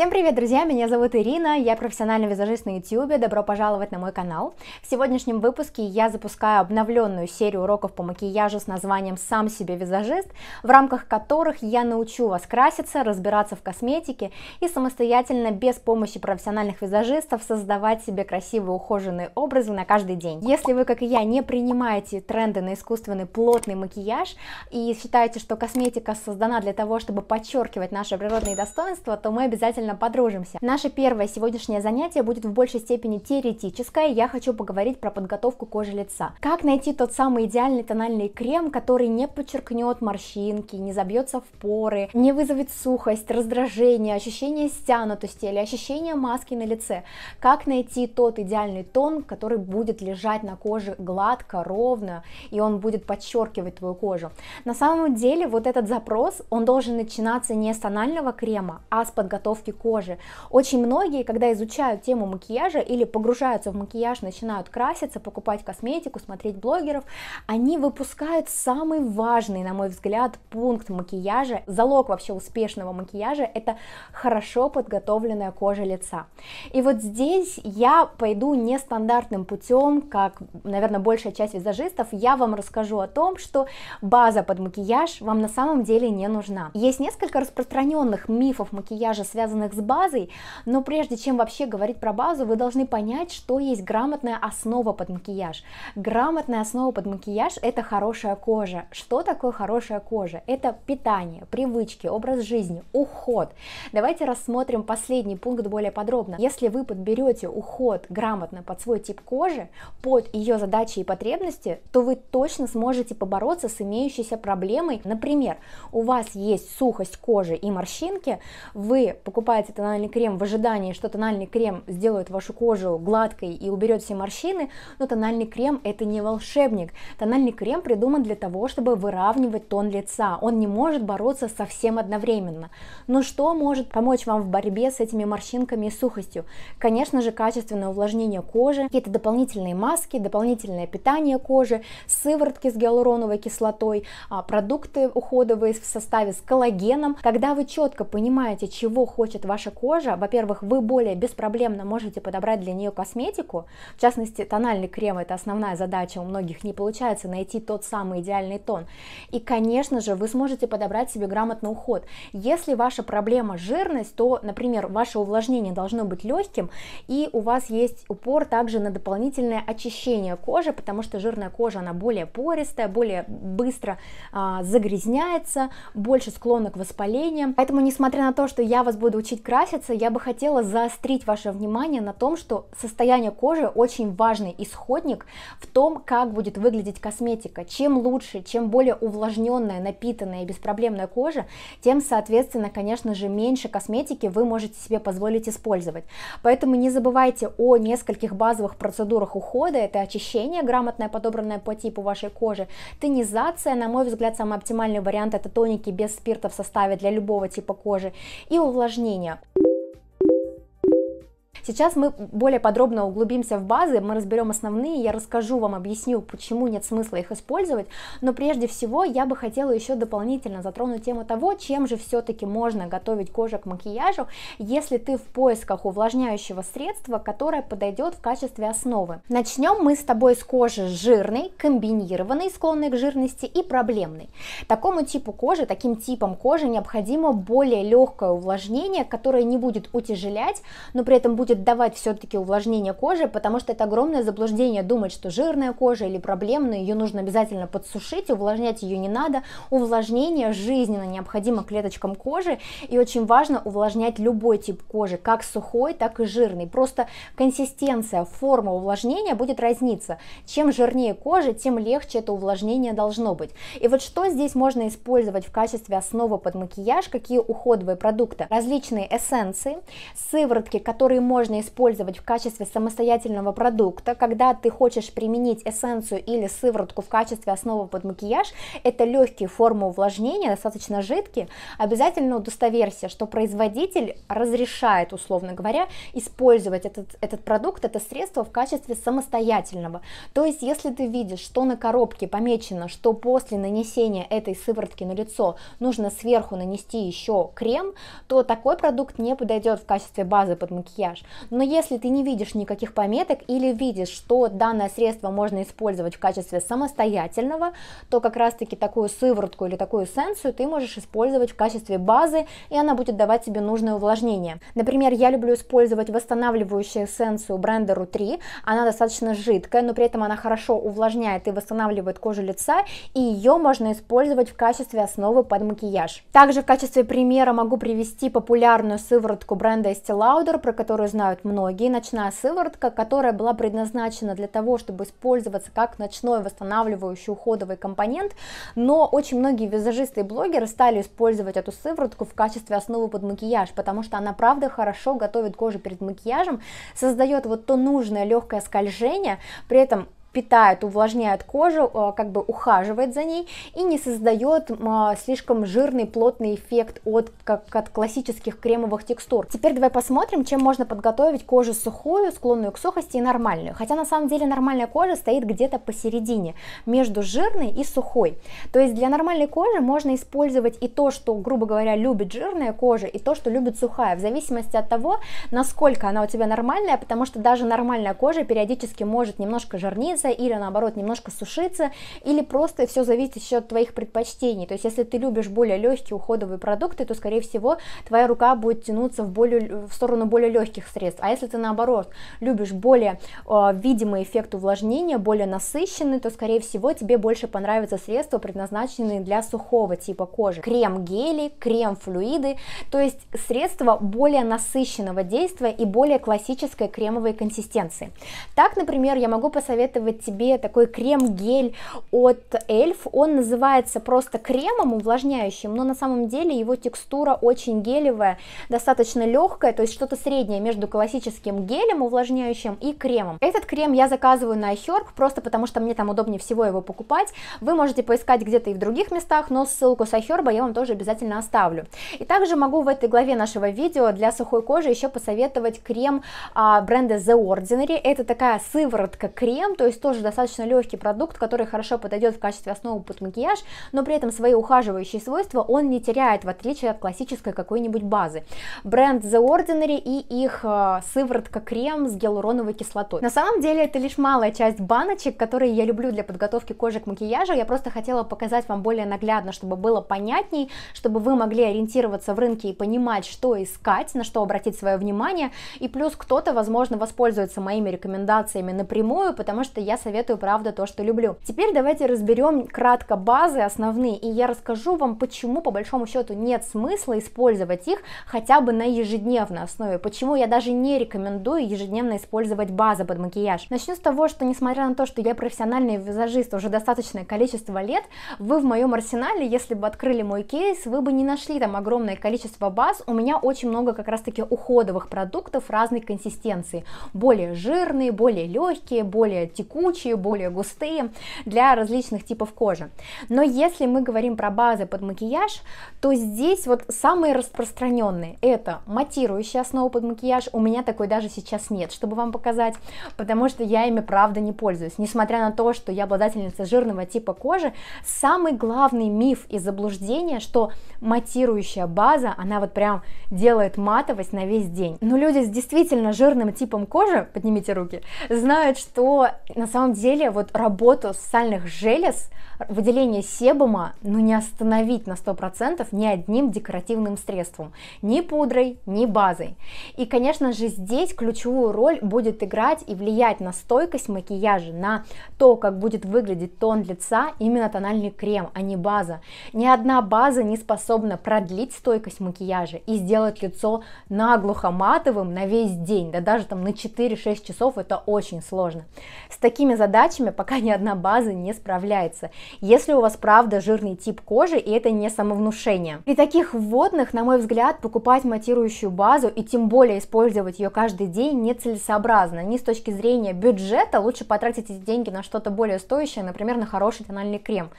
Всем привет, друзья! Меня зовут Ирина, я профессиональный визажист на YouTube. Добро пожаловать на мой канал. В сегодняшнем выпуске я запускаю обновленную серию уроков по макияжу с названием «Сам себе визажист», в рамках которых я научу вас краситься, разбираться в косметике и самостоятельно, без помощи профессиональных визажистов, создавать себе красивые ухоженные образы на каждый день. Если вы, как и я, не принимаете тренды на искусственный плотный макияж и считаете, что косметика создана для того, чтобы подчеркивать наши природные достоинства, то мы обязательно обязательно подружимся. Наше первое сегодняшнее занятие будет в большей степени теоретическое, я хочу поговорить про подготовку кожи лица. Как найти тот самый идеальный тональный крем, который не подчеркнет морщинки, не забьется в поры, не вызовет сухость, раздражение, ощущение стянутости или ощущение маски на лице. Как найти тот идеальный тон, который будет лежать на коже гладко, ровно, и он будет подчеркивать твою кожу. На самом деле вот этот запрос, он должен начинаться не с тонального крема, а с подготовки кожи. Очень многие, когда изучают тему макияжа или погружаются в макияж, начинают краситься, покупать косметику, смотреть блогеров, они выпускают самый важный, на мой взгляд, пункт макияжа, залог вообще успешного макияжа – это хорошо подготовленная кожа лица. И вот здесь я пойду нестандартным путем, как, наверное, большая часть визажистов, я вам расскажу о том, что база под макияж вам на самом деле не нужна. Есть несколько распространенных мифов макияжа, связанных связанных с базой, но прежде чем вообще говорить про базу, вы должны понять, что есть грамотная основа под макияж. Грамотная основа под макияж – это хорошая кожа. Что такое хорошая кожа? Это питание, привычки, образ жизни, уход. Давайте рассмотрим последний пункт более подробно. Если вы подберете уход грамотно под свой тип кожи, под ее задачи и потребности, то вы точно сможете побороться с имеющейся проблемой. Например, у вас есть сухость кожи и морщинки, вы покупаете покупаете тональный крем в ожидании, что тональный крем сделает вашу кожу гладкой и уберет все морщины, но тональный крем это не волшебник. Тональный крем придуман для того, чтобы выравнивать тон лица. Он не может бороться совсем одновременно. Но что может помочь вам в борьбе с этими морщинками и сухостью? Конечно же, качественное увлажнение кожи, какие-то дополнительные маски, дополнительное питание кожи, сыворотки с гиалуроновой кислотой, а, продукты уходовые в составе с коллагеном. Когда вы четко понимаете, чего хочет ваша кожа, во-первых, вы более беспроблемно можете подобрать для нее косметику, в частности, тональный крем – это основная задача у многих, не получается найти тот самый идеальный тон, и, конечно же, вы сможете подобрать себе грамотный уход. Если ваша проблема жирность, то, например, ваше увлажнение должно быть легким, и у вас есть упор также на дополнительное очищение кожи, потому что жирная кожа, она более пористая, более быстро а, загрязняется, больше склонна к воспалениям, поэтому, несмотря на то, что я вас буду учить учить краситься, я бы хотела заострить ваше внимание на том, что состояние кожи очень важный исходник в том, как будет выглядеть косметика. Чем лучше, чем более увлажненная, напитанная и беспроблемная кожа, тем, соответственно, конечно же, меньше косметики вы можете себе позволить использовать. Поэтому не забывайте о нескольких базовых процедурах ухода. Это очищение, грамотное, подобранное по типу вашей кожи, тонизация, на мой взгляд, самый оптимальный вариант, это тоники без спирта в составе для любого типа кожи, и увлажнение зрения. Сейчас мы более подробно углубимся в базы, мы разберем основные, я расскажу вам, объясню, почему нет смысла их использовать, но прежде всего я бы хотела еще дополнительно затронуть тему того, чем же все-таки можно готовить кожу к макияжу, если ты в поисках увлажняющего средства, которое подойдет в качестве основы. Начнем мы с тобой с кожи жирной, комбинированной, склонной к жирности и проблемной. Такому типу кожи, таким типом кожи необходимо более легкое увлажнение, которое не будет утяжелять, но при этом будет будет давать все-таки увлажнение кожи, потому что это огромное заблуждение думать, что жирная кожа или проблемная, ее нужно обязательно подсушить, увлажнять ее не надо. Увлажнение жизненно необходимо клеточкам кожи, и очень важно увлажнять любой тип кожи, как сухой, так и жирный. Просто консистенция, форма увлажнения будет разниться. Чем жирнее кожа, тем легче это увлажнение должно быть. И вот что здесь можно использовать в качестве основы под макияж, какие уходовые продукты? Различные эссенции, сыворотки, которые можно можно использовать в качестве самостоятельного продукта, когда ты хочешь применить эссенцию или сыворотку в качестве основы под макияж, это легкие формы увлажнения, достаточно жидкие, обязательно удостоверься, что производитель разрешает, условно говоря, использовать этот, этот продукт, это средство в качестве самостоятельного. То есть, если ты видишь, что на коробке помечено, что после нанесения этой сыворотки на лицо нужно сверху нанести еще крем, то такой продукт не подойдет в качестве базы под макияж. Но если ты не видишь никаких пометок или видишь, что данное средство можно использовать в качестве самостоятельного, то как раз-таки такую сыворотку или такую эссенцию ты можешь использовать в качестве базы, и она будет давать тебе нужное увлажнение. Например, я люблю использовать восстанавливающую эссенцию бренда Ру3, она достаточно жидкая, но при этом она хорошо увлажняет и восстанавливает кожу лица, и ее можно использовать в качестве основы под макияж. Также в качестве примера могу привести популярную сыворотку бренда Estee Lauder, про которую знают многие, ночная сыворотка, которая была предназначена для того, чтобы использоваться как ночной восстанавливающий уходовый компонент, но очень многие визажисты и блогеры стали использовать эту сыворотку в качестве основы под макияж, потому что она правда хорошо готовит кожу перед макияжем, создает вот то нужное легкое скольжение, при этом питает, увлажняет кожу, э, как бы ухаживает за ней и не создает а, слишком жирный плотный эффект от, как, от классических кремовых текстур. Теперь давай посмотрим, чем можно подготовить кожу сухую, склонную к сухости и нормальную. Хотя на самом деле нормальная кожа стоит где-то посередине, между жирной и сухой. То есть для нормальной кожи можно использовать и то, что, грубо говоря, любит жирная кожа, и то, что любит сухая, в зависимости от того, насколько она у тебя нормальная, потому что даже нормальная кожа периодически может немножко жирнее томиться, или наоборот немножко сушиться, или просто все зависит еще от твоих предпочтений. То есть если ты любишь более легкие уходовые продукты, то скорее всего твоя рука будет тянуться в, более, в сторону более легких средств. А если ты наоборот любишь более э, видимый эффект увлажнения, более насыщенный, то скорее всего тебе больше понравятся средства, предназначенные для сухого типа кожи. Крем-гели, крем-флюиды, то есть средства более насыщенного действия и более классической кремовой консистенции. Так, например, я могу посоветовать посоветовать тебе такой крем-гель от Эльф. Он называется просто кремом увлажняющим, но на самом деле его текстура очень гелевая, достаточно легкая, то есть что-то среднее между классическим гелем увлажняющим и кремом. Этот крем я заказываю на iHerb, просто потому что мне там удобнее всего его покупать. Вы можете поискать где-то и в других местах, но ссылку с iHerb я вам тоже обязательно оставлю. И также могу в этой главе нашего видео для сухой кожи еще посоветовать крем а, бренда The Ordinary. Это такая сыворотка крем, то есть есть тоже достаточно легкий продукт, который хорошо подойдет в качестве основы под макияж, но при этом свои ухаживающие свойства он не теряет, в отличие от классической какой-нибудь базы. Бренд The Ordinary и их э, сыворотка-крем с гиалуроновой кислотой. На самом деле это лишь малая часть баночек, которые я люблю для подготовки кожи к макияжу, я просто хотела показать вам более наглядно, чтобы было понятней, чтобы вы могли ориентироваться в рынке и понимать, что искать, на что обратить свое внимание, и плюс кто-то, возможно, воспользуется моими рекомендациями напрямую, потому что я советую, правда, то, что люблю. Теперь давайте разберем кратко базы основные, и я расскажу вам, почему, по большому счету, нет смысла использовать их хотя бы на ежедневной основе, почему я даже не рекомендую ежедневно использовать базы под макияж. Начну с того, что, несмотря на то, что я профессиональный визажист уже достаточное количество лет, вы в моем арсенале, если бы открыли мой кейс, вы бы не нашли там огромное количество баз, у меня очень много как раз-таки уходовых продуктов разной консистенции, более жирные, более легкие, более текучие, текучие, более густые для различных типов кожи. Но если мы говорим про базы под макияж, то здесь вот самые распространенные это матирующая основа под макияж. У меня такой даже сейчас нет, чтобы вам показать, потому что я ими правда не пользуюсь. Несмотря на то, что я обладательница жирного типа кожи, самый главный миф и заблуждение, что матирующая база, она вот прям делает матовость на весь день. Но люди с действительно жирным типом кожи, поднимите руки, знают, что на самом деле вот работу сальных желез, выделение себума, ну не остановить на 100% ни одним декоративным средством, ни пудрой, ни базой. И, конечно же, здесь ключевую роль будет играть и влиять на стойкость макияжа, на то, как будет выглядеть тон лица именно тональный крем, а не база. Ни одна база не способна продлить стойкость макияжа и сделать лицо наглухо матовым на весь день, да даже там на 4-6 часов это очень сложно. С таким такими задачами пока ни одна база не справляется, если у вас правда жирный тип кожи и это не самовнушение. При таких вводных, на мой взгляд, покупать матирующую базу и тем более использовать ее каждый день нецелесообразно. Ни с точки зрения бюджета лучше потратить эти деньги на что-то более стоящее, например, на хороший тональный крем.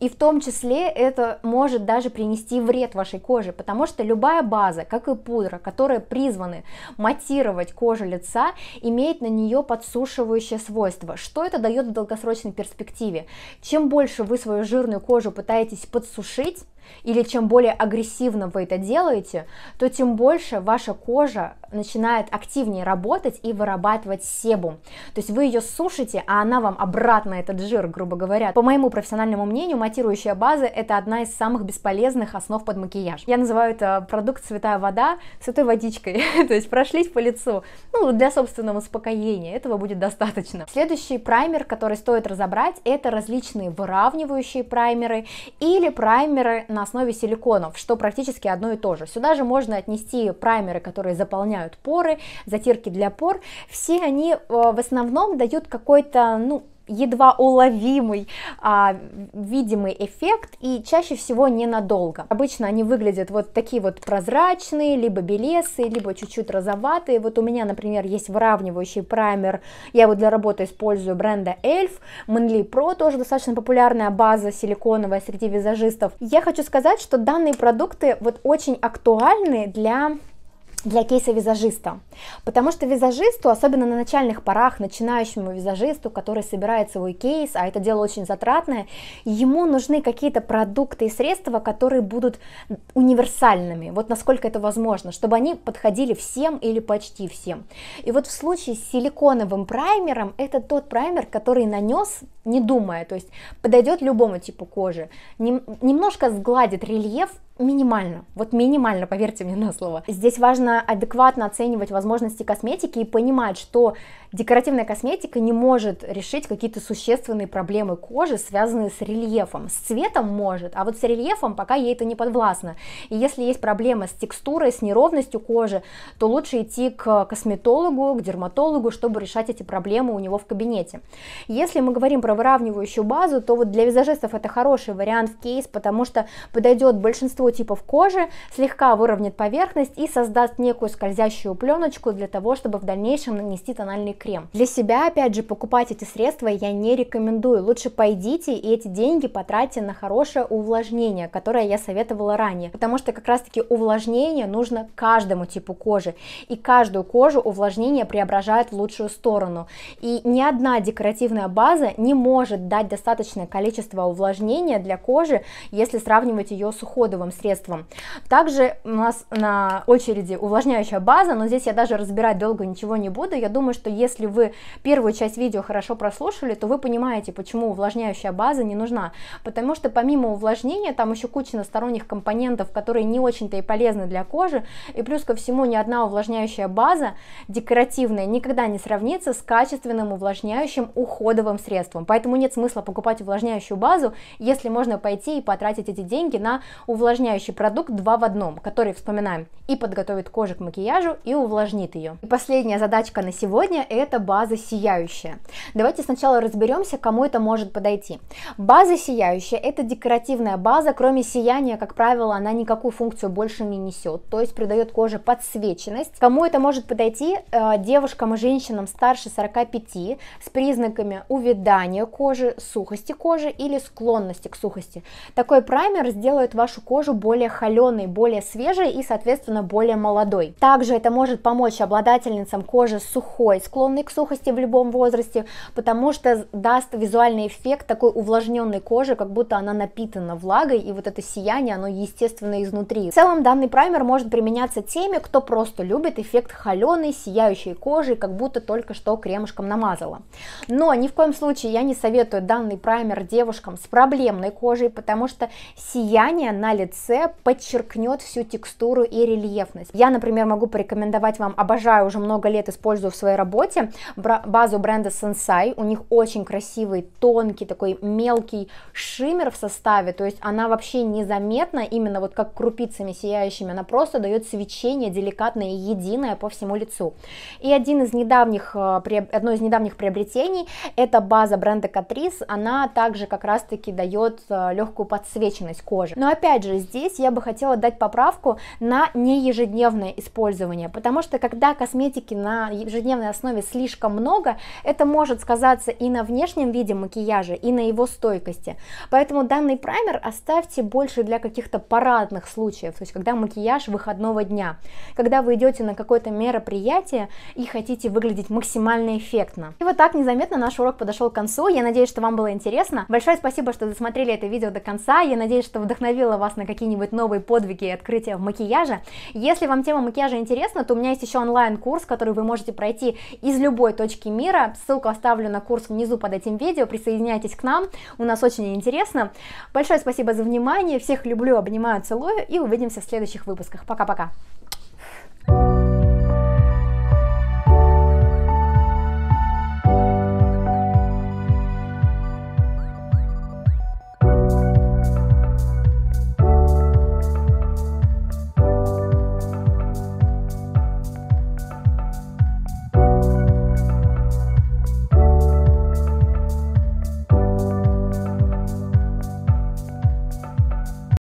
И в том числе это может даже принести вред вашей коже, потому что любая база, как и пудра, которые призваны матировать кожу лица, имеет на нее подсушивающее свойство. Что это дает в долгосрочной перспективе? Чем больше вы свою жирную кожу пытаетесь подсушить, или чем более агрессивно вы это делаете, то тем больше ваша кожа начинает активнее работать и вырабатывать себум. То есть вы ее сушите, а она вам обратно, этот жир, грубо говоря. По моему профессиональному мнению, матирующая база это одна из самых бесполезных основ под макияж. Я называю это продукт святая вода святой водичкой. То есть прошлись по лицу, ну, для собственного успокоения, этого будет достаточно. Следующий праймер, который стоит разобрать, это различные выравнивающие праймеры или праймеры на основе силиконов, что практически одно и то же. Сюда же можно отнести праймеры, которые заполняют уточняют поры, затирки для пор, все они э, в основном дают какой-то, ну, едва уловимый а, видимый эффект и чаще всего ненадолго. Обычно они выглядят вот такие вот прозрачные, либо белесые, либо чуть-чуть розоватые. Вот у меня, например, есть выравнивающий праймер, я его для работы использую бренда Elf, Manly Pro тоже достаточно популярная база силиконовая среди визажистов. Я хочу сказать, что данные продукты вот очень актуальны для для кейса визажиста. Потому что визажисту, особенно на начальных порах, начинающему визажисту, который собирает свой кейс, а это дело очень затратное, ему нужны какие-то продукты и средства, которые будут универсальными, вот насколько это возможно, чтобы они подходили всем или почти всем. И вот в случае с силиконовым праймером, это тот праймер, который нанес, не думая, то есть подойдет любому типу кожи, немножко сгладит рельеф минимально, вот минимально, поверьте мне на слово. Здесь важно адекватно оценивать возможности косметики и понимать, что Декоративная косметика не может решить какие-то существенные проблемы кожи, связанные с рельефом. С цветом может, а вот с рельефом пока ей это не подвластно. И если есть проблема с текстурой, с неровностью кожи, то лучше идти к косметологу, к дерматологу, чтобы решать эти проблемы у него в кабинете. Если мы говорим про выравнивающую базу, то вот для визажистов это хороший вариант в кейс, потому что подойдет большинству типов кожи, слегка выровняет поверхность и создаст некую скользящую пленочку для того, чтобы в дальнейшем нанести тональный крем. Для себя, опять же, покупать эти средства я не рекомендую. Лучше пойдите и эти деньги потратьте на хорошее увлажнение, которое я советовала ранее. Потому что как раз-таки увлажнение нужно каждому типу кожи. И каждую кожу увлажнение преображает в лучшую сторону. И ни одна декоративная база не может дать достаточное количество увлажнения для кожи, если сравнивать ее с уходовым средством. Также у нас на очереди увлажняющая база, но здесь я даже разбирать долго ничего не буду. Я думаю, что если если вы первую часть видео хорошо прослушали, то вы понимаете, почему увлажняющая база не нужна. Потому что помимо увлажнения, там еще куча сторонних компонентов, которые не очень-то и полезны для кожи. И плюс ко всему, ни одна увлажняющая база декоративная никогда не сравнится с качественным увлажняющим уходовым средством. Поэтому нет смысла покупать увлажняющую базу, если можно пойти и потратить эти деньги на увлажняющий продукт два в одном, который, вспоминаем, и подготовит кожу к макияжу, и увлажнит ее. И последняя задачка на сегодня – это база сияющая. Давайте сначала разберемся, кому это может подойти. База сияющая – это декоративная база, кроме сияния, как правило, она никакую функцию больше не несет, то есть придает коже подсвеченность. Кому это может подойти? Э, девушкам и женщинам старше 45 с признаками увядания кожи, сухости кожи или склонности к сухости. Такой праймер сделает вашу кожу более холеной, более свежей и, соответственно, более молодой. Также это может помочь обладательницам кожи сухой, склонностью склонны к сухости в любом возрасте, потому что даст визуальный эффект такой увлажненной кожи, как будто она напитана влагой, и вот это сияние, оно естественно изнутри. В целом данный праймер может применяться теми, кто просто любит эффект холеной, сияющей кожи, как будто только что кремушком намазала. Но ни в коем случае я не советую данный праймер девушкам с проблемной кожей, потому что сияние на лице подчеркнет всю текстуру и рельефность. Я, например, могу порекомендовать вам, обожаю, уже много лет использую в своей работе, берете базу бренда Sensai, у них очень красивый, тонкий, такой мелкий шиммер в составе, то есть она вообще незаметна, именно вот как крупицами сияющими, она просто дает свечение деликатное и единое по всему лицу. И один из недавних, э, одно из недавних приобретений, это база бренда Catrice, она также как раз-таки дает э, легкую подсвеченность кожи. Но опять же, здесь я бы хотела дать поправку на не ежедневное использование, потому что когда косметики на ежедневной основе слишком много, это может сказаться и на внешнем виде макияжа, и на его стойкости. Поэтому данный праймер оставьте больше для каких-то парадных случаев, то есть когда макияж выходного дня, когда вы идете на какое-то мероприятие и хотите выглядеть максимально эффектно. И вот так незаметно наш урок подошел к концу. Я надеюсь, что вам было интересно. Большое спасибо, что досмотрели это видео до конца. Я надеюсь, что вдохновила вас на какие-нибудь новые подвиги и открытия в макияже. Если вам тема макияжа интересна, то у меня есть еще онлайн-курс, который вы можете пройти из из любой точки мира. Ссылку оставлю на курс внизу под этим видео. Присоединяйтесь к нам, у нас очень интересно. Большое спасибо за внимание, всех люблю, обнимаю, целую и увидимся в следующих выпусках. Пока-пока!